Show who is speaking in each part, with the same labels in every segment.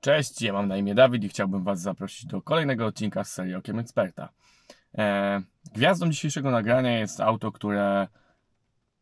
Speaker 1: Cześć, ja mam na imię Dawid i chciałbym Was zaprosić do kolejnego odcinka z serii Okiem Eksperta. E, gwiazdą dzisiejszego nagrania jest auto, które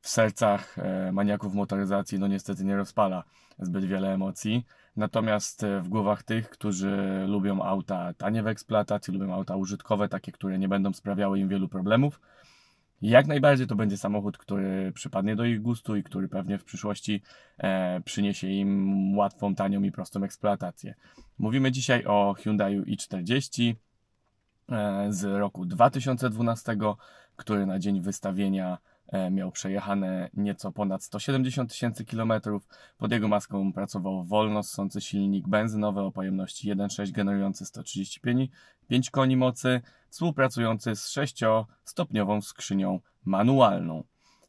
Speaker 1: w sercach e, maniaków motoryzacji no niestety nie rozpala zbyt wiele emocji. Natomiast e, w głowach tych, którzy lubią auta tanie w eksploatacji, lubią auta użytkowe, takie, które nie będą sprawiały im wielu problemów, jak najbardziej to będzie samochód, który przypadnie do ich gustu i który pewnie w przyszłości e, przyniesie im łatwą, tanią i prostą eksploatację. Mówimy dzisiaj o Hyundai i40 e, z roku 2012, który na dzień wystawienia E, miał przejechane nieco ponad 170 tysięcy kilometrów. Pod jego maską pracował wolno ssący silnik benzynowy o pojemności 1.6 generujący 135 koni mocy, współpracujący z 6-stopniową skrzynią manualną.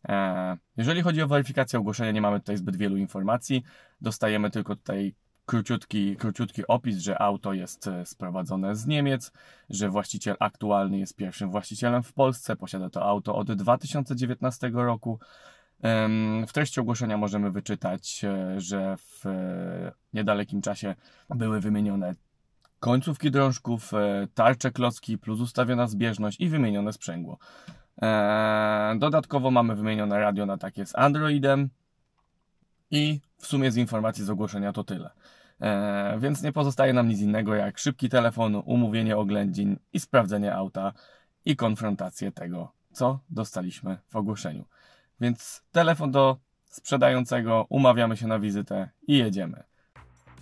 Speaker 1: E, jeżeli chodzi o weryfikację ogłoszenia, nie mamy tutaj zbyt wielu informacji. Dostajemy tylko tutaj króciutki, króciutki opis, że auto jest e, sprowadzone z Niemiec, że właściciel aktualny jest pierwszym właścicielem w Polsce, posiada to auto od 2019 roku. W treści ogłoszenia możemy wyczytać, e, że w e, niedalekim czasie były wymienione końcówki drążków, tarcze klocki plus ustawiona zbieżność i wymienione sprzęgło. Dodatkowo mamy wymienione radio na takie z Androidem, i w sumie z informacji z ogłoszenia to tyle. Eee, więc nie pozostaje nam nic innego jak szybki telefon, umówienie oględzin i sprawdzenie auta i konfrontację tego, co dostaliśmy w ogłoszeniu. Więc telefon do sprzedającego, umawiamy się na wizytę i jedziemy.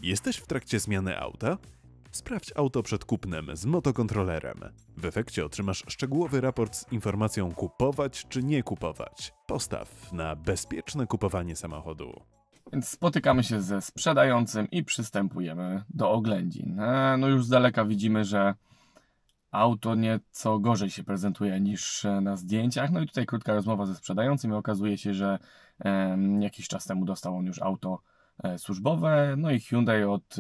Speaker 1: Jesteś w trakcie zmiany auta? Sprawdź auto przed kupnem z motokontrolerem. W efekcie otrzymasz szczegółowy raport z informacją kupować czy nie kupować. Postaw na bezpieczne kupowanie samochodu. Więc spotykamy się ze sprzedającym i przystępujemy do oględzin. E, no już z daleka widzimy, że auto nieco gorzej się prezentuje niż e, na zdjęciach. No i tutaj krótka rozmowa ze sprzedającym i okazuje się, że jakiś czas temu dostał on już auto e, służbowe. No i Hyundai od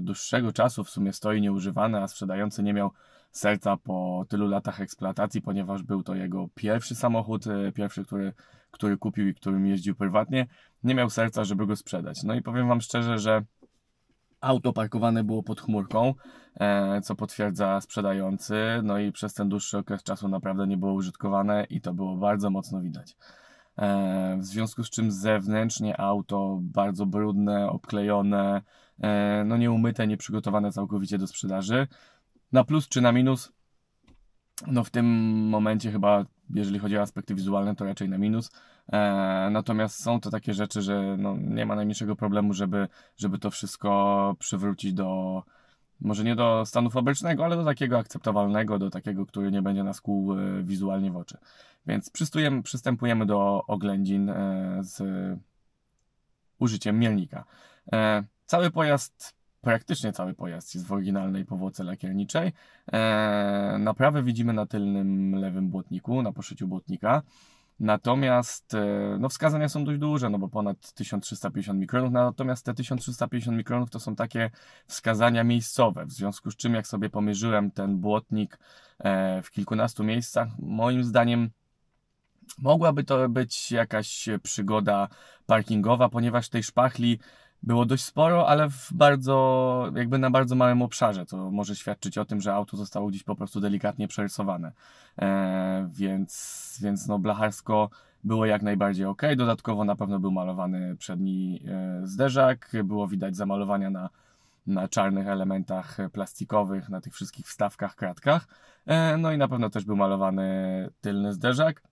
Speaker 1: dłuższego czasu w sumie stoi nieużywane, a sprzedający nie miał serca po tylu latach eksploatacji, ponieważ był to jego pierwszy samochód, e, pierwszy, który, który kupił i którym jeździł prywatnie. Nie miał serca, żeby go sprzedać. No i powiem Wam szczerze, że auto parkowane było pod chmurką, e, co potwierdza sprzedający, no i przez ten dłuższy okres czasu naprawdę nie było użytkowane i to było bardzo mocno widać. E, w związku z czym zewnętrznie auto bardzo brudne, obklejone, no nieumyte, nieprzygotowane całkowicie do sprzedaży na plus czy na minus? No w tym momencie chyba, jeżeli chodzi o aspekty wizualne, to raczej na minus. E, natomiast są to takie rzeczy, że no, nie ma najmniejszego problemu, żeby, żeby to wszystko przywrócić do, może nie do stanu fabrycznego, ale do takiego akceptowalnego, do takiego, który nie będzie nas kłuł e, wizualnie w oczy. Więc przystępujemy do oględzin e, z użyciem mielnika. E, cały pojazd praktycznie cały pojazd jest w oryginalnej powłoce lakierniczej. E, naprawę widzimy na tylnym lewym błotniku, na poszyciu błotnika. Natomiast e, no, wskazania są dość duże, no bo ponad 1350 mikronów, no, natomiast te 1350 mikronów to są takie wskazania miejscowe, w związku z czym jak sobie pomierzyłem ten błotnik e, w kilkunastu miejscach, moim zdaniem mogłaby to być jakaś przygoda parkingowa, ponieważ tej szpachli było dość sporo, ale w bardzo, jakby na bardzo małym obszarze. To może świadczyć o tym, że auto zostało gdzieś po prostu delikatnie przerysowane. E, więc, więc no blacharsko było jak najbardziej ok. Dodatkowo na pewno był malowany przedni e, zderzak, było widać zamalowania na, na czarnych elementach plastikowych, na tych wszystkich wstawkach, kratkach. E, no i na pewno też był malowany tylny zderzak.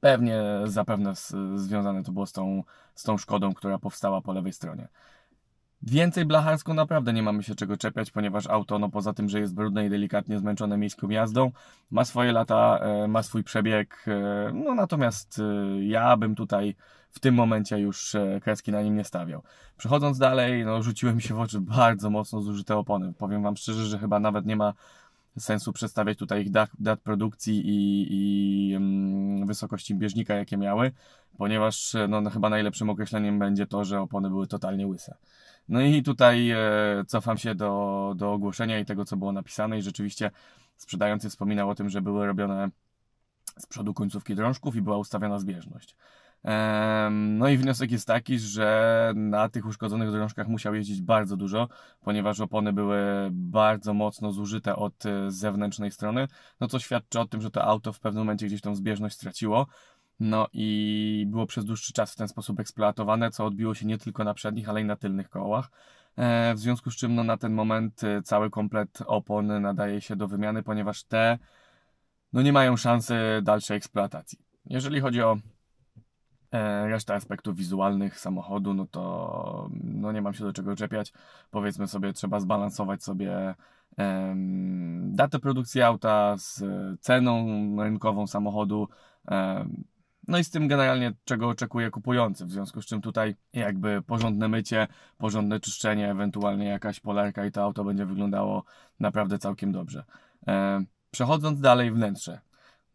Speaker 1: Pewnie zapewne z, związane to było z tą, z tą szkodą, która powstała po lewej stronie. Więcej blacharsko naprawdę nie mamy się czego czepiać, ponieważ auto, no poza tym, że jest brudne i delikatnie zmęczone miejską jazdą, ma swoje lata, e, ma swój przebieg, e, no natomiast e, ja bym tutaj w tym momencie już kreski na nim nie stawiał. Przechodząc dalej, no rzuciły mi się w oczy bardzo mocno zużyte opony. Powiem Wam szczerze, że chyba nawet nie ma sensu przedstawiać tutaj ich dat, dat produkcji i, i mm, wysokości bieżnika, jakie miały, ponieważ no, no, chyba najlepszym określeniem będzie to, że opony były totalnie łyse. No i tutaj e, cofam się do, do ogłoszenia i tego, co było napisane i rzeczywiście sprzedający wspominał o tym, że były robione z przodu końcówki drążków i była ustawiona zbieżność. No i wniosek jest taki, że na tych uszkodzonych drążkach musiał jeździć bardzo dużo, ponieważ opony były bardzo mocno zużyte od e, zewnętrznej strony, no co świadczy o tym, że to auto w pewnym momencie gdzieś tą zbieżność straciło. No i było przez dłuższy czas w ten sposób eksploatowane, co odbiło się nie tylko na przednich, ale i na tylnych kołach. E, w związku z czym no, na ten moment e, cały komplet opon nadaje się do wymiany, ponieważ te no, nie mają szansy dalszej eksploatacji. Jeżeli chodzi o E, reszta aspektów wizualnych samochodu, no to no nie mam się do czego czepiać. Powiedzmy sobie, trzeba zbalansować sobie um, datę produkcji auta z ceną rynkową samochodu. Um, no i z tym generalnie, czego oczekuje kupujący. W związku z czym tutaj jakby porządne mycie, porządne czyszczenie, ewentualnie jakaś polarka i to auto będzie wyglądało naprawdę całkiem dobrze. Um, przechodząc dalej wnętrze.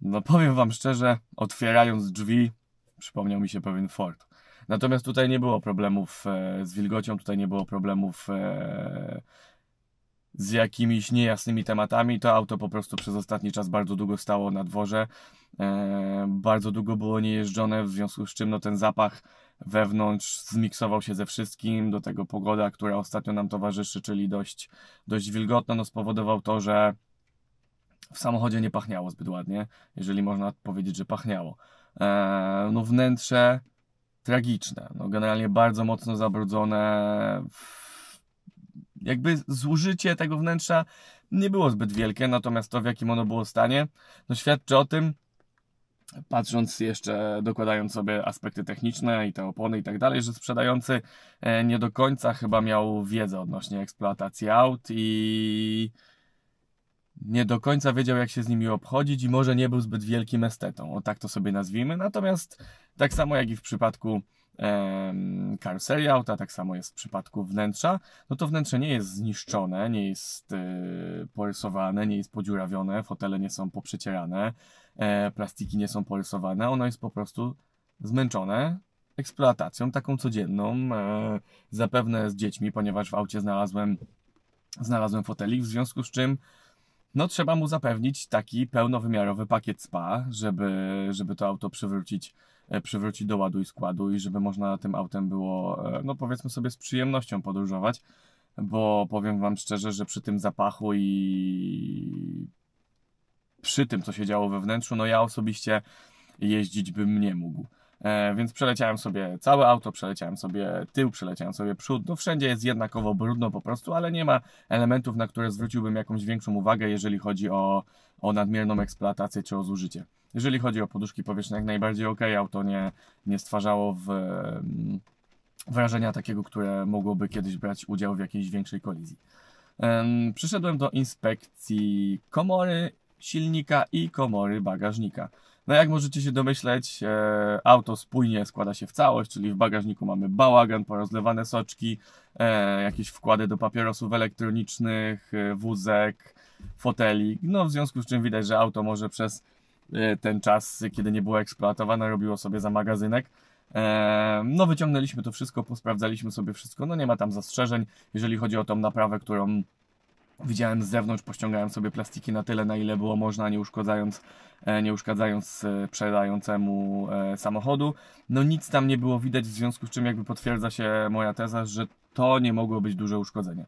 Speaker 1: No powiem Wam szczerze, otwierając drzwi przypomniał mi się pewien Ford. Natomiast tutaj nie było problemów e, z wilgocią, tutaj nie było problemów e, z jakimiś niejasnymi tematami. To auto po prostu przez ostatni czas bardzo długo stało na dworze, e, bardzo długo było niejeżdżone, w związku z czym no, ten zapach wewnątrz zmiksował się ze wszystkim. Do tego pogoda, która ostatnio nam towarzyszy, czyli dość, dość wilgotna, no, spowodował to, że w samochodzie nie pachniało zbyt ładnie, jeżeli można powiedzieć, że pachniało. E, no wnętrze tragiczne, no generalnie bardzo mocno zabrudzone. Jakby zużycie tego wnętrza nie było zbyt wielkie, natomiast to w jakim ono było stanie, no świadczy o tym, patrząc jeszcze, dokładając sobie aspekty techniczne i te opony i tak dalej, że sprzedający e, nie do końca chyba miał wiedzę odnośnie eksploatacji aut i nie do końca wiedział, jak się z nimi obchodzić i może nie był zbyt wielkim estetą, o tak to sobie nazwijmy. Natomiast tak samo jak i w przypadku karoserii auta, tak samo jest w przypadku wnętrza, no to wnętrze nie jest zniszczone, nie jest yy, porysowane, nie jest podziurawione, fotele nie są poprzecierane, e, plastiki nie są porysowane, ono jest po prostu zmęczone eksploatacją taką codzienną, e, zapewne z dziećmi, ponieważ w aucie znalazłem, znalazłem fotelik, w związku z czym no trzeba mu zapewnić taki pełnowymiarowy pakiet spa, żeby, żeby to auto przywrócić, e, przywrócić do ładu i składu i żeby można tym autem było, e, no powiedzmy sobie, z przyjemnością podróżować, bo powiem Wam szczerze, że przy tym zapachu i przy tym, co się działo we wnętrzu, no ja osobiście jeździć bym nie mógł. E, więc przeleciałem sobie całe auto, przeleciałem sobie tył, przeleciałem sobie przód. No wszędzie jest jednakowo brudno po prostu, ale nie ma elementów, na które zwróciłbym jakąś większą uwagę, jeżeli chodzi o, o nadmierną eksploatację czy o zużycie. Jeżeli chodzi o poduszki powietrzne, jak najbardziej ok, auto nie, nie stwarzało w, mm, wrażenia takiego, które mogłoby kiedyś brać udział w jakiejś większej kolizji. Przyszedłem do inspekcji komory silnika i komory bagażnika. No jak możecie się domyśleć, e, auto spójnie składa się w całość, czyli w bagażniku mamy bałagan, porozlewane soczki, e, jakieś wkłady do papierosów elektronicznych, e, wózek, foteli. No w związku z czym widać, że auto może przez e, ten czas, kiedy nie było eksploatowane, robiło sobie za magazynek. E, no, wyciągnęliśmy to wszystko, posprawdzaliśmy sobie wszystko. No, nie ma tam zastrzeżeń, jeżeli chodzi o tą naprawę, którą widziałem z zewnątrz, pościągałem sobie plastiki na tyle, na ile było można, nie uszkadzając, e, nie uszkadzając e, przedającemu e, samochodu. No nic tam nie było widać, w związku z czym jakby potwierdza się moja teza, że to nie mogło być duże uszkodzenie.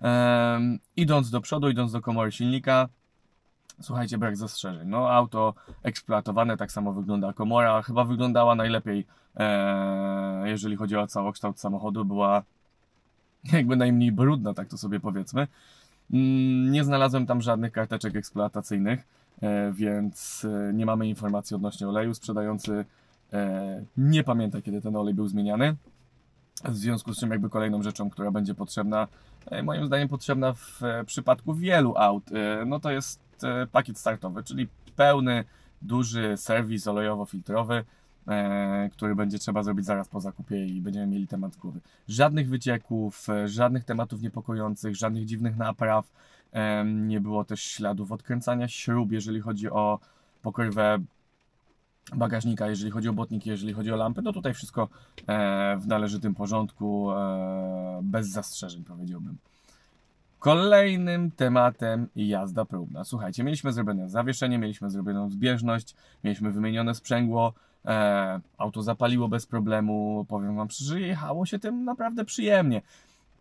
Speaker 1: Ehm, idąc do przodu, idąc do komory silnika, słuchajcie, brak zastrzeżeń. No, auto eksploatowane, tak samo wygląda komora. Chyba wyglądała najlepiej, e, jeżeli chodzi o całokształt samochodu. Była jakby najmniej brudna, tak to sobie powiedzmy. Mm, nie znalazłem tam żadnych karteczek eksploatacyjnych, e, więc e, nie mamy informacji odnośnie oleju. Sprzedający e, nie pamięta, kiedy ten olej był zmieniany. W związku z czym jakby kolejną rzeczą, która będzie potrzebna, moim zdaniem potrzebna w przypadku wielu aut, no to jest pakiet startowy, czyli pełny, duży serwis olejowo-filtrowy, E, który będzie trzeba zrobić zaraz po zakupie i będziemy mieli temat głowy. Żadnych wycieków, e, żadnych tematów niepokojących, żadnych dziwnych napraw, e, nie było też śladów odkręcania śrub, jeżeli chodzi o pokrywę bagażnika, jeżeli chodzi o botniki, jeżeli chodzi o lampy, no tutaj wszystko w należytym porządku, bez zastrzeżeń powiedziałbym. Kolejnym tematem jazda próbna. Słuchajcie, mieliśmy zrobione zawieszenie, mieliśmy zrobioną zbieżność, mieliśmy wymienione sprzęgło, e, auto zapaliło bez problemu. Powiem Wam szczerze, jechało się tym naprawdę przyjemnie.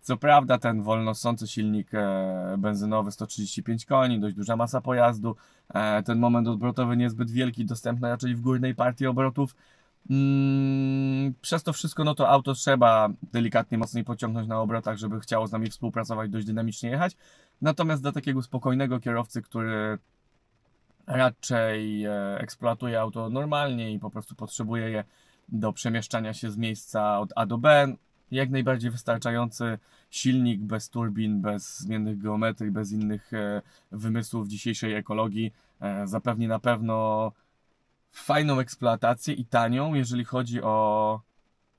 Speaker 1: Co prawda ten wolnosący silnik e, benzynowy 135 koni, dość duża masa pojazdu, e, ten moment obrotowy niezbyt wielki, dostępny raczej w górnej partii obrotów, Mm, przez to wszystko, no to auto trzeba delikatnie mocniej pociągnąć na obrotach, żeby chciało z nami współpracować, dość dynamicznie jechać. Natomiast dla takiego spokojnego kierowcy, który raczej e, eksploatuje auto normalnie i po prostu potrzebuje je do przemieszczania się z miejsca od A do B, jak najbardziej wystarczający silnik bez turbin, bez zmiennych geometrii, bez innych e, wymysłów dzisiejszej ekologii e, zapewni na pewno fajną eksploatację i tanią, jeżeli chodzi o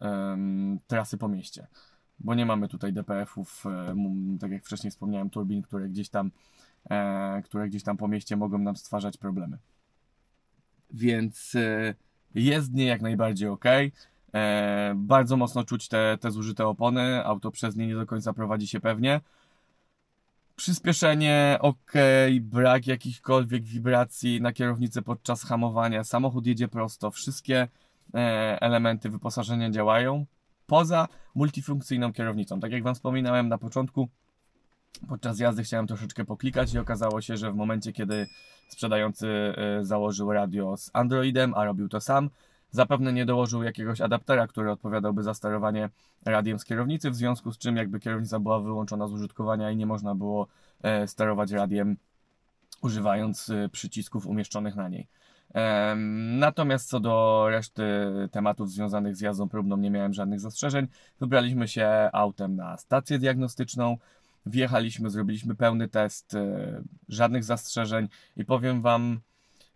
Speaker 1: um, trasy po mieście. Bo nie mamy tutaj DPF-ów, e, um, tak jak wcześniej wspomniałem, turbin, które gdzieś tam, e, które gdzieś tam po mieście mogą nam stwarzać problemy. Więc e, nie jak najbardziej ok. E, bardzo mocno czuć te, te zużyte opony, auto przez nie nie do końca prowadzi się pewnie. Przyspieszenie ok, brak jakichkolwiek wibracji na kierownicy podczas hamowania, samochód jedzie prosto, wszystkie e, elementy wyposażenia działają poza multifunkcyjną kierownicą. Tak jak Wam wspominałem na początku, podczas jazdy chciałem troszeczkę poklikać i okazało się, że w momencie, kiedy sprzedający e, założył radio z Androidem, a robił to sam, Zapewne nie dołożył jakiegoś adaptera, który odpowiadałby za sterowanie radiem z kierownicy, w związku z czym jakby kierownica była wyłączona z użytkowania i nie można było e, sterować radiem używając e, przycisków umieszczonych na niej. Natomiast co do reszty tematów związanych z jazdą próbną, nie miałem żadnych zastrzeżeń. Wybraliśmy się autem na stację diagnostyczną, wjechaliśmy, zrobiliśmy pełny test, e, żadnych zastrzeżeń i powiem Wam,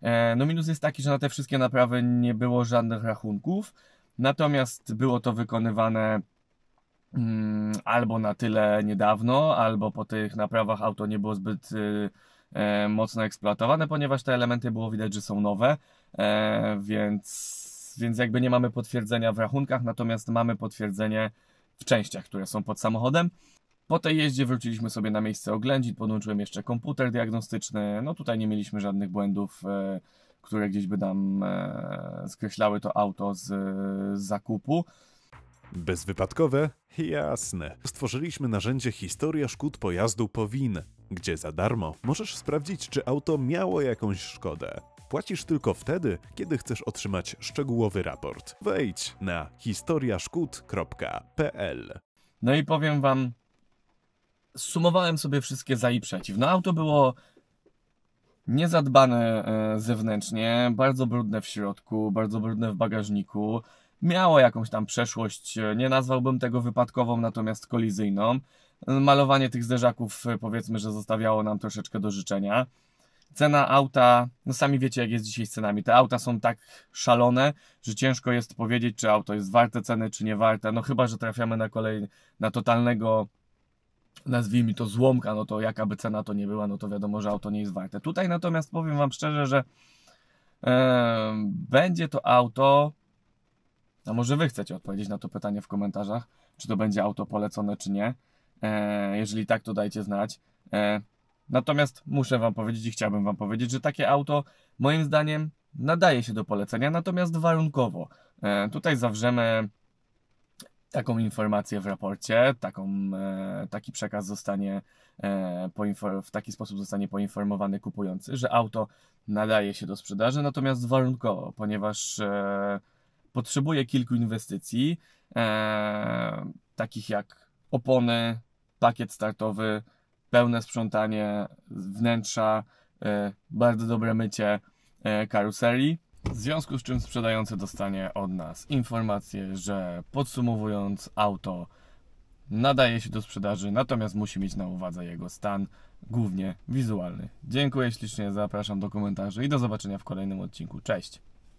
Speaker 1: E, no minus jest taki, że na te wszystkie naprawy nie było żadnych rachunków, natomiast było to wykonywane mm, albo na tyle niedawno, albo po tych naprawach auto nie było zbyt y, e, mocno eksploatowane, ponieważ te elementy było widać, że są nowe, e, więc, więc jakby nie mamy potwierdzenia w rachunkach, natomiast mamy potwierdzenie w częściach, które są pod samochodem. Po tej jeździe wróciliśmy sobie na miejsce oględzin, podłączyłem jeszcze komputer diagnostyczny. No tutaj nie mieliśmy żadnych błędów, e, które gdzieś by nam e, skreślały to auto z zakupu. Bezwypadkowe? Jasne. Stworzyliśmy narzędzie Historia Szkód Pojazdu Powin, gdzie za darmo możesz sprawdzić, czy auto miało jakąś szkodę. Płacisz tylko wtedy, kiedy chcesz otrzymać szczegółowy raport. Wejdź na historiaszkód.pl No i powiem Wam, sumowałem sobie wszystkie za i przeciw. No auto było niezadbane e, zewnętrznie, bardzo brudne w środku, bardzo brudne w bagażniku. Miało jakąś tam przeszłość, e, nie nazwałbym tego wypadkową, natomiast kolizyjną. Malowanie tych zderzaków e, powiedzmy, że zostawiało nam troszeczkę do życzenia. Cena auta, no sami wiecie jak jest dzisiaj z cenami. Te auta są tak szalone, że ciężko jest powiedzieć, czy auto jest warte ceny, czy nie warte. No chyba, że trafiamy na kolej na totalnego nazwijmy to złomka, no to jakaby cena to nie była, no to wiadomo, że auto nie jest warte. Tutaj natomiast powiem Wam szczerze, że e, będzie to auto, a może Wy chcecie odpowiedzieć na to pytanie w komentarzach, czy to będzie auto polecone, czy nie. E, jeżeli tak, to dajcie znać. E, natomiast muszę Wam powiedzieć i chciałbym Wam powiedzieć, że takie auto moim zdaniem nadaje się do polecenia, natomiast warunkowo. Tutaj zawrzemy taką informację w raporcie, taką, e, taki przekaz zostanie e, w taki sposób zostanie poinformowany kupujący, że auto nadaje się do sprzedaży, natomiast warunkowo, ponieważ e, potrzebuje kilku inwestycji, takich jak opony, pakiet startowy, pełne sprzątanie wnętrza, bardzo dobre mycie karuserii w związku z czym sprzedający dostanie od nas informację, że podsumowując auto nadaje się do sprzedaży, natomiast musi mieć na uwadze jego stan, głównie wizualny. Dziękuję ślicznie, zapraszam do komentarzy i do zobaczenia w kolejnym odcinku. Cześć!